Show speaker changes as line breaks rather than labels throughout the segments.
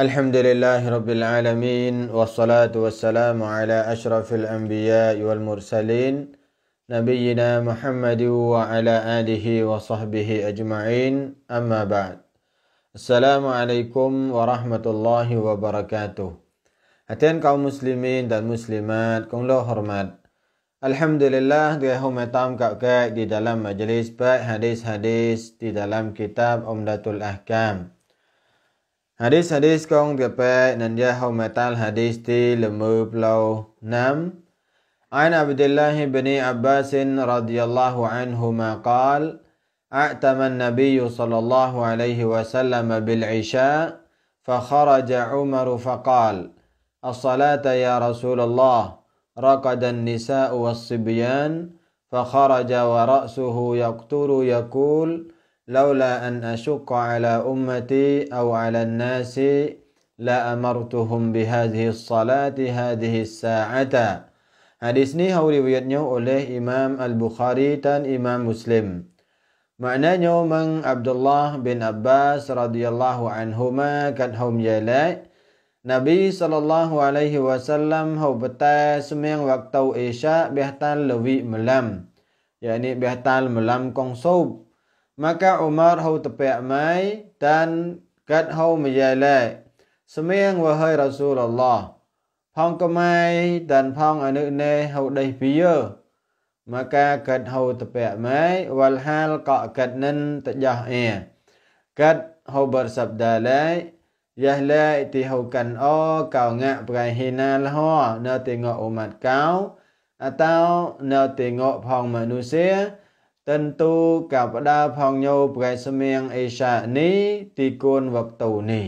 الحمد لله رب العالمين والصلاة والسلام على أشرف الأنبياء والمرسلين نبينا محمد وعلى آله وصحبه أجمعين أما بعد السلام عليكم ورحمة الله وبركاته أتين kaum مسلمين dan المسلمات كون لو hormat الحمد لله dia hormatam kak kak di dalam majlis baik hadis-hadis di dalam kitab Umdatul Ahkam Hadis-hadis kong gapai nan dia hau metal hadis ti lemu pelau nam. عن عبد الله بن عباس رضي الله عنهما قال أعتم النبي صلى الله عليه وسلم بالعشاء فخرج عمر فقال الصلاة يا رسول الله رقد النساء والصبيان فخرج ورأسه يقتر يقول لولا أن أشق على أمتي أو على الناس لأمرتهم بهذه الصلاة هذه الساعة Hadis ini hawi riwayatnya oleh Imam Al-Bukhari dan Imam Muslim. Maknanya mang Abdullah bin Abbas radhiyallahu anhuma kan hum yalai Nabi sallallahu alaihi wasallam hau betai semeng waktu Isya behtal lewi melam. Yani behtal melam kong sob maka Umar hau tepiak mai dan kat hau menjelek semiang wahai Rasulullah phong komai dan phong anu ne hau dai piye maka kat hau tepiak mai wal hal qa kat nan tajah e kat hau bersabda lai yahle ti hau kan o kau ngak prai hinal ho na ti ngok umat kau atau na ti ngok phong manusia ិនទូកបដាផងញោប្រែសមៀងអេសានីទីគូនវកតូនី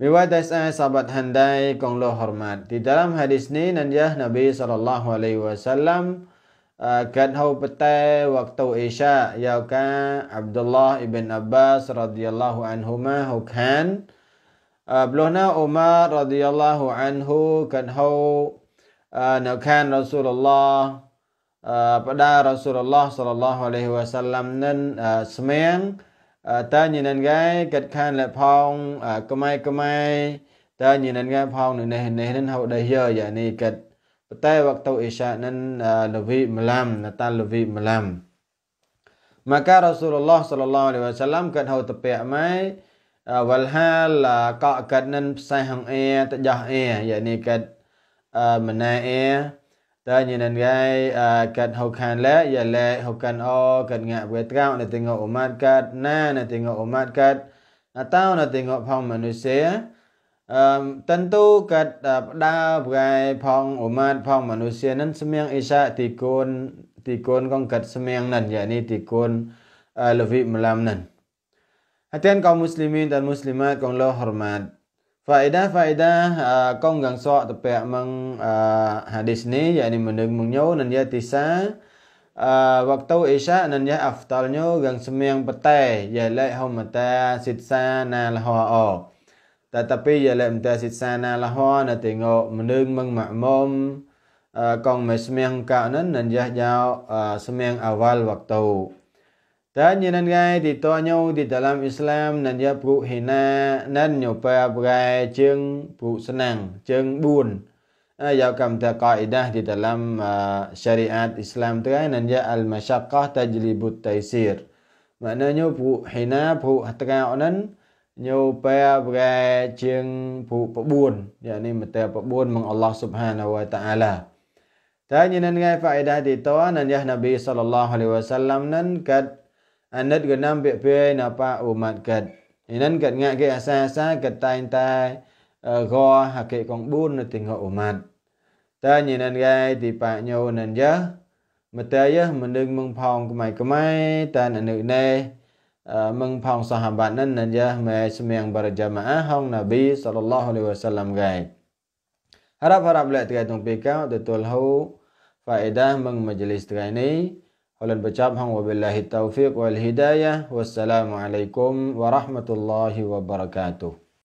មីវ៉ៃដេសអៃសាបាត់ហាន់ដៃកងលោហរម៉ាត់ទីដាមហាឌីសនីនានយ៉ាណាប៊ីសលឡាហ៍អាឡៃវ៉ាសាឡាំអាកាត់ហោបតេវកតូអេសាយ៉ាកាអាប់ឌុលឡាហ៊ីប៊ីនអាប់បាសរ៉ាឌីយ៉ាឡាហ៊ូអានហូម៉ាហូខានអាប់លូណាអ៊ូម៉ាររ៉ាឌីយ៉ាឡាហ៊ូអានហូកាត់ហោអានៅខានរ៉ាស៊ូលឡាហ៍ pada Rasulullah sallallahu alaihi wasallam nen semeng ta nhìn nen gai ket khan le phong kumai kumai ta nhìn nen gai phong nu ne ne nen hau dai yo ya ni ket patai waktu isya nen lewi malam nata lewi malam maka Rasulullah sallallahu alaihi wasallam ket hau tepe mai wal hal ka ket nen psai hang e ta jah e ya ni ket mana e ta như nên gai cần hậu khan lẽ giờ lệ hậu cần o cần ngạ về trao là tình ngộ mát cát na là tình ngộ mát cát à tao là tình ngộ phòng mà nuôi xế tân tu cát đa gai phòng ổ mát phòng mà nuôi xế nên xem miệng isa thì côn thì côn con cát xem miệng nần giờ ni thì côn là vị mà làm nần hatian kaum muslimin dan muslimat kong lo hormat Faedah faedah uh, kong gang so tepek mang uh, hadis ni yakni menung mengyo nan dia tisa uh, waktu isya nan dia aftalnyo gang semiang petai ya lai homata sitsa na lahwa o tetapi ya lai mta sitsa na lahwa na tengok menung mang makmum uh, kong mesemiang ka nan nan dia jauh uh, semiang awal waktu dan nyenan gai di to nyau ti dalam islam nan ya pu hina nan nyau pa gai ceng senang ceng bun ya eh, kam ta kaidah di dalam eh, syariat islam tu kan nan ya al masyaqqah tajlibut taisir maknanya pu hina pu hatra onan nyau pa gai ceng pu pebun yakni mata pebun meng Allah subhanahu wa taala dan nyenan gai faedah di to nan ya nabi sallallahu alaihi wasallam nan kat anh gần ganam pe pe na pa u e, mat kat nên kat nga ke xa xa kat tay tay go ha ke con bun là tình hậu mặt ta nhìn anh gai thì pa nhau nên nhớ mà ta nhớ mình đừng mừng phòng của mày của mày ta nè nữ nè mừng phòng bạn nên nên sahabat nan nan ya mà semyang berjamaah hong nabi sallallahu alaihi wasallam gai harap harap lệ tiga tung pikau betul hau faedah meng majelis tiga này حول البشاب هم وبالله التوفيق والهداية والسلام عليكم ورحمة الله وبركاته